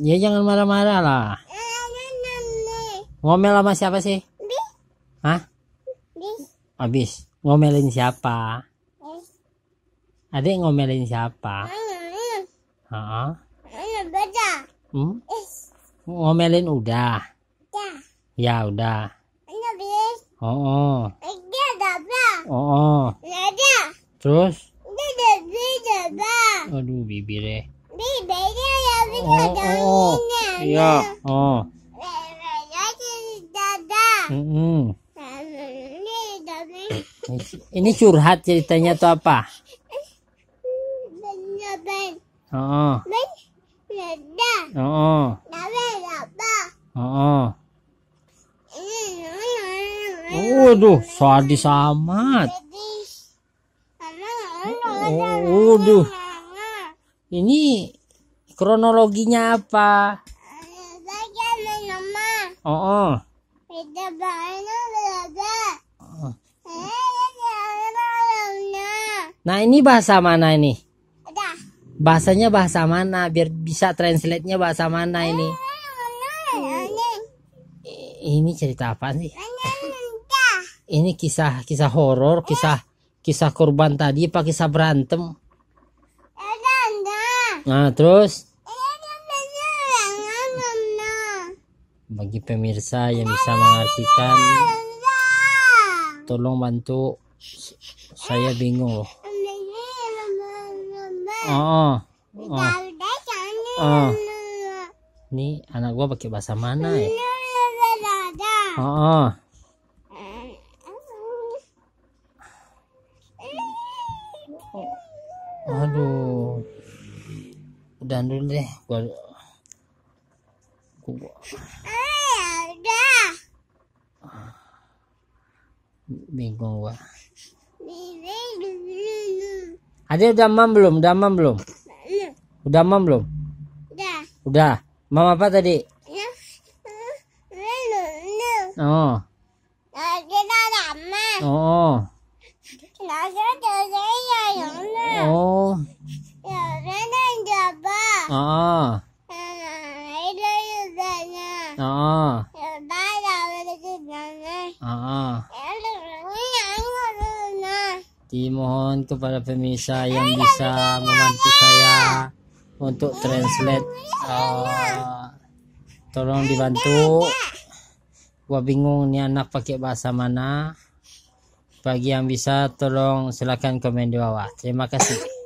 Ya jangan marah-marah lah. Ngomel sama siapa sih? Hah? Abis Ngomelin siapa? Adik ngomelin siapa? -ha. Hmm? Ngomelin udah. Ya udah. Oh. Oh. Oh. Terus? ada. Aduh, bibirnya. Bibirnya ya bisa oh, ada oh, oh. Iya. Oh. Bibirnya dada. Mm -hmm. Ini curhat ceritanya tuh apa? oh Oh. oh Oh. Oh. Oh. Oh. Oh. Oh, Ini kronologinya apa? Oh, oh. Nah, ini bahasa mana ini? Bahasanya bahasa mana biar bisa translate-nya bahasa mana ini? Ini cerita apa sih? Ini kisah kisah horor, kisah kisah korban tadi apa kisah berantem nah terus bagi pemirsa yang bisa mengartikan tolong bantu saya bingung loh oh, oh oh oh ini anak gua pakai bahasa mana ya oh, oh. aduh udah dulu deh gua gua udah bingung gua ada udah mam belum udah mam belum udah mam belum udah udah mam apa tadi oh. oh Oh. Dimohon kepada pemirsa yang bisa membantu saya untuk translate. Uh, tolong dibantu. Gua bingung nih anak pakai bahasa mana. Bagi yang bisa tolong silakan komen di bawah. Terima kasih.